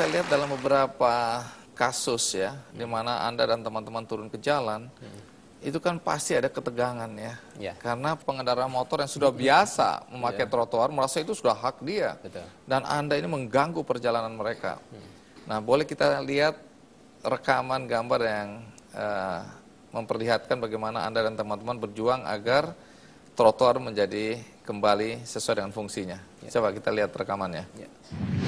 saya lihat dalam beberapa kasus ya, di mana Anda dan teman-teman turun ke jalan, hmm. itu kan pasti ada ketegangan ya. Yeah. Karena pengendara motor yang sudah biasa memakai yeah. trotoar merasa itu sudah hak dia. Betul. Dan Anda ini mengganggu perjalanan mereka. Hmm. Nah, boleh kita lihat rekaman gambar yang uh, memperlihatkan bagaimana Anda dan teman-teman berjuang agar trotoar menjadi kembali sesuai dengan fungsinya. Yeah. Coba kita lihat rekamannya. Yeah.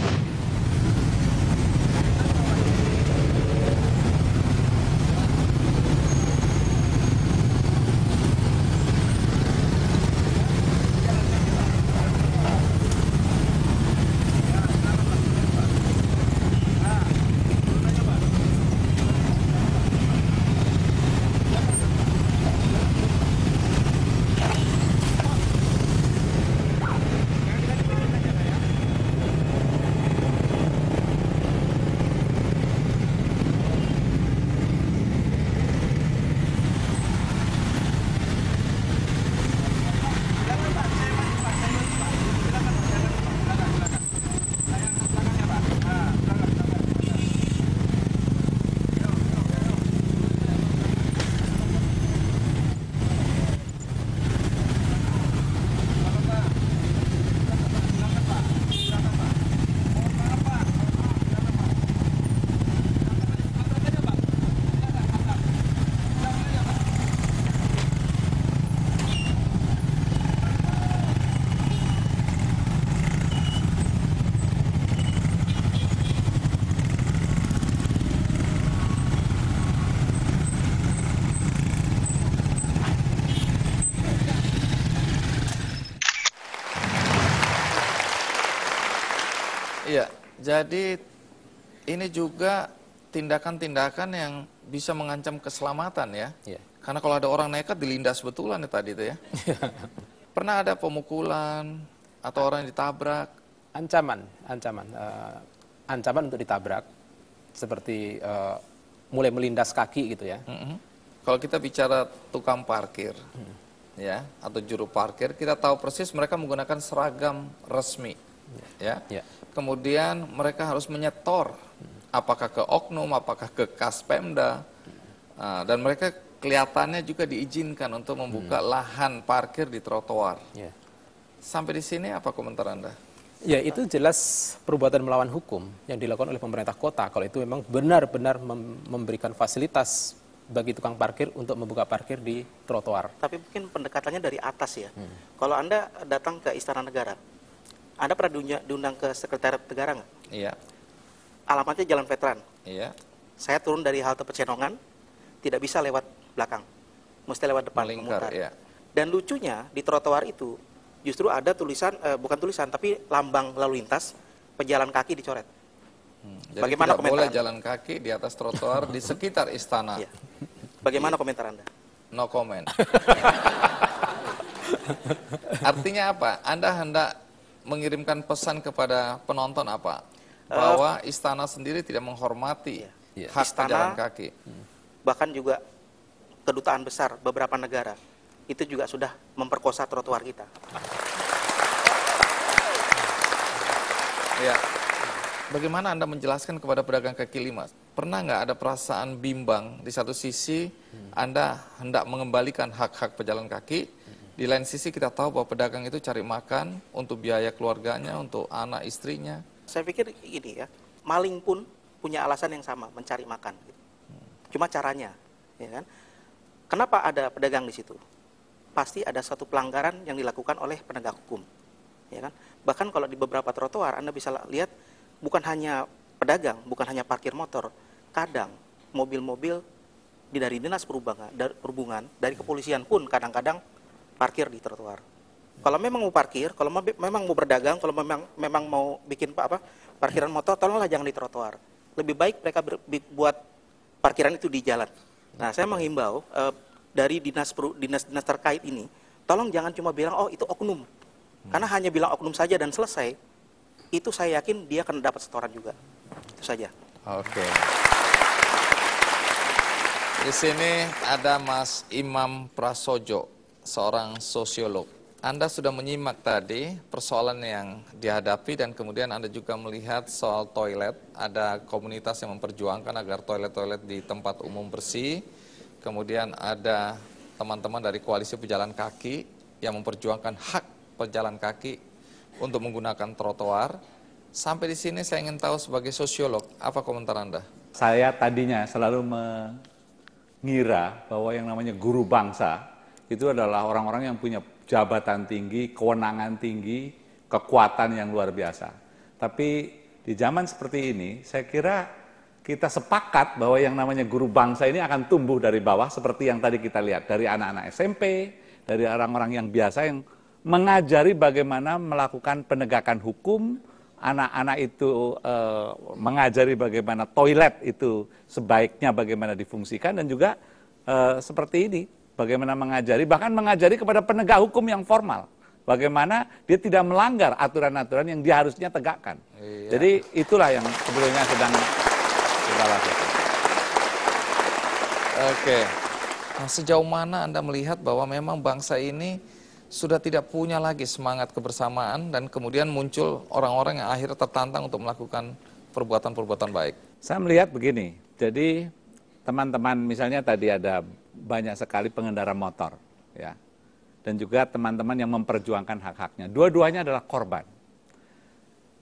Iya, jadi ini juga tindakan-tindakan yang bisa mengancam keselamatan ya. ya. Karena kalau ada orang nekat dilindas betulan ya tadi itu ya. Iya. Pernah ada pemukulan atau orang yang ditabrak? Ancaman, ancaman, uh, ancaman untuk ditabrak seperti uh, mulai melindas kaki gitu ya. Mm -hmm. Kalau kita bicara tukang parkir, mm. ya atau juru parkir, kita tahu persis mereka menggunakan seragam resmi ya. ya. Kemudian mereka harus menyetor apakah ke Oknum, apakah ke kas pemda, ah, dan mereka kelihatannya juga diizinkan untuk membuka hmm. lahan parkir di trotoar. Ya. Sampai di sini apa komentar Anda? Ya itu jelas perbuatan melawan hukum yang dilakukan oleh pemerintah kota kalau itu memang benar-benar memberikan fasilitas bagi tukang parkir untuk membuka parkir di trotoar. Tapi mungkin pendekatannya dari atas ya. Hmm. Kalau Anda datang ke Istana Negara, anda pernah diundang ke Sekretariat Negara nggak? Iya. Alamatnya Jalan Veteran. Iya. Saya turun dari halte Pecenongan, tidak bisa lewat belakang, mesti lewat depan Melingkar, memutar. Iya. Dan lucunya di trotoar itu justru ada tulisan, eh, bukan tulisan, tapi lambang lalu lintas pejalan kaki dicoret. Hmm, jadi Bagaimana tidak komentar boleh jalan kaki di atas trotoar di sekitar istana. Iya. Bagaimana komentar Anda? No comment. Artinya apa? Anda hendak mengirimkan pesan kepada penonton apa? Eh, Bahwa uh, istana sendiri tidak menghormati iya. iya. hak istana, pejalan kaki. Bahkan juga kedutaan besar beberapa negara itu juga sudah memperkosa trotoar kita. Ya. Bagaimana Anda menjelaskan kepada pedagang kaki lima? Pernah nggak ada perasaan bimbang di satu sisi hmm. Anda hendak mengembalikan hak-hak pejalan kaki, di lain sisi kita tahu bahwa pedagang itu cari makan untuk biaya keluarganya, untuk anak istrinya. Saya pikir ini ya, maling pun punya alasan yang sama, mencari makan. Gitu. Cuma caranya, ya kan? Kenapa ada pedagang di situ? Pasti ada satu pelanggaran yang dilakukan oleh penegak hukum, ya kan? Bahkan kalau di beberapa trotoar Anda bisa lihat bukan hanya pedagang, bukan hanya parkir motor, kadang mobil-mobil dari dinas perhubungan, dari kepolisian pun kadang-kadang parkir di trotoar. Kalau memang mau parkir, kalau memang mau berdagang, kalau memang memang mau bikin apa parkiran motor, tolonglah jangan di trotoar. Lebih baik mereka ber, buat parkiran itu di jalan. Nah, saya menghimbau e, dari dinas dinas dinas terkait ini, tolong jangan cuma bilang oh itu oknum, karena hanya bilang oknum saja dan selesai, itu saya yakin dia akan dapat setoran juga. Itu saja. Oke. Okay. Di sini ada Mas Imam Prasojo seorang sosiolog. Anda sudah menyimak tadi persoalan yang dihadapi dan kemudian Anda juga melihat soal toilet. Ada komunitas yang memperjuangkan agar toilet-toilet di tempat umum bersih. Kemudian ada teman-teman dari koalisi pejalan kaki yang memperjuangkan hak pejalan kaki untuk menggunakan trotoar. Sampai di sini saya ingin tahu sebagai sosiolog, apa komentar Anda? Saya tadinya selalu mengira bahwa yang namanya guru bangsa itu adalah orang-orang yang punya jabatan tinggi, kewenangan tinggi, kekuatan yang luar biasa. Tapi di zaman seperti ini, saya kira kita sepakat bahwa yang namanya guru bangsa ini akan tumbuh dari bawah seperti yang tadi kita lihat dari anak-anak SMP, dari orang-orang yang biasa yang mengajari bagaimana melakukan penegakan hukum, anak-anak itu e, mengajari bagaimana toilet itu sebaiknya bagaimana difungsikan dan juga e, seperti ini bagaimana mengajari, bahkan mengajari kepada penegak hukum yang formal. Bagaimana dia tidak melanggar aturan-aturan yang dia harusnya tegakkan. Iya. Jadi itulah yang sebelumnya sedang kita lakukan. Oke. Nah, sejauh mana Anda melihat bahwa memang bangsa ini sudah tidak punya lagi semangat kebersamaan dan kemudian muncul orang-orang yang akhirnya tertantang untuk melakukan perbuatan-perbuatan baik? Saya melihat begini, jadi teman-teman misalnya tadi ada banyak sekali pengendara motor, ya. Dan juga teman-teman yang memperjuangkan hak-haknya. Dua-duanya adalah korban.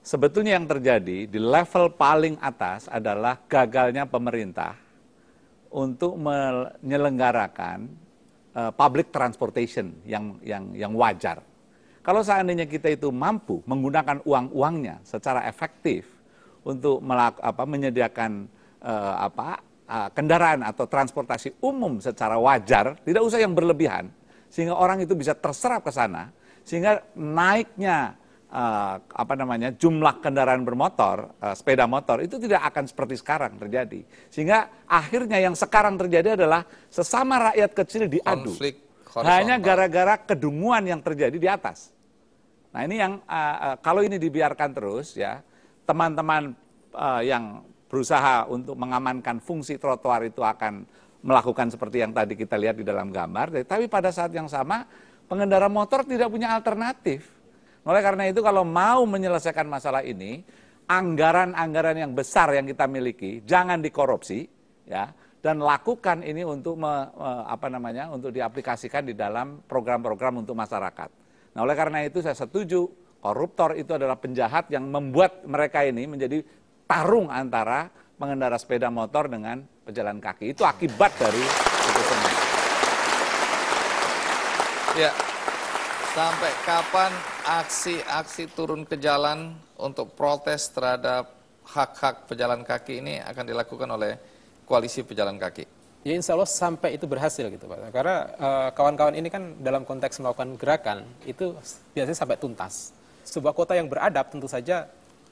Sebetulnya yang terjadi di level paling atas adalah gagalnya pemerintah untuk menyelenggarakan uh, public transportation yang yang yang wajar. Kalau seandainya kita itu mampu menggunakan uang-uangnya secara efektif untuk melaku, apa, menyediakan uh, apa Uh, kendaraan atau transportasi umum secara wajar, tidak usah yang berlebihan, sehingga orang itu bisa terserap ke sana, sehingga naiknya uh, apa namanya jumlah kendaraan bermotor, uh, sepeda motor itu tidak akan seperti sekarang terjadi. Sehingga akhirnya yang sekarang terjadi adalah sesama rakyat kecil diadu. Konflik hanya gara-gara kedunguan yang terjadi di atas. Nah ini yang uh, uh, kalau ini dibiarkan terus ya teman-teman uh, yang berusaha untuk mengamankan fungsi trotoar itu akan melakukan seperti yang tadi kita lihat di dalam gambar, tapi pada saat yang sama pengendara motor tidak punya alternatif. Oleh karena itu kalau mau menyelesaikan masalah ini, anggaran-anggaran yang besar yang kita miliki jangan dikorupsi, ya, dan lakukan ini untuk me, apa namanya untuk diaplikasikan di dalam program-program untuk masyarakat. Nah, oleh karena itu saya setuju koruptor itu adalah penjahat yang membuat mereka ini menjadi tarung antara pengendara sepeda motor dengan pejalan kaki. Itu akibat dari itu semua. Ya, sampai kapan aksi-aksi turun ke jalan untuk protes terhadap hak-hak pejalan kaki ini akan dilakukan oleh koalisi pejalan kaki? Ya insya Allah sampai itu berhasil gitu Pak. Karena eh, kawan-kawan uh, ini kan dalam konteks melakukan gerakan itu biasanya sampai tuntas. Sebuah kota yang beradab tentu saja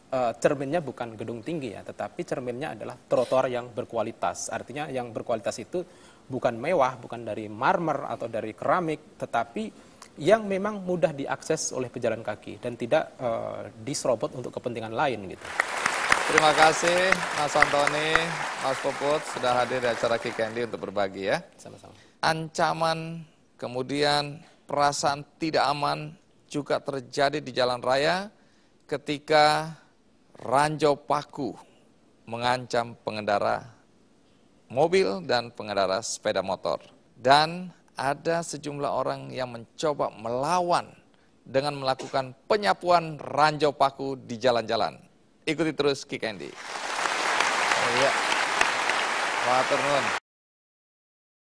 Eh, cerminnya bukan gedung tinggi ya, tetapi cerminnya adalah trotoar yang berkualitas. Artinya yang berkualitas itu bukan mewah, bukan dari marmer atau dari keramik, tetapi yang memang mudah diakses oleh pejalan kaki dan tidak uh, diserobot untuk kepentingan lain gitu. Terima kasih Mas Antoni, Mas Puput sudah hadir di acara Kick Candy untuk berbagi ya. Sama-sama. Ancaman, kemudian perasaan tidak aman juga terjadi di jalan raya ketika ranjau paku mengancam pengendara mobil dan pengendara sepeda motor. Dan ada sejumlah orang yang mencoba melawan dengan melakukan penyapuan ranjau paku di jalan-jalan. Ikuti terus Kick Andy. Oh, iya.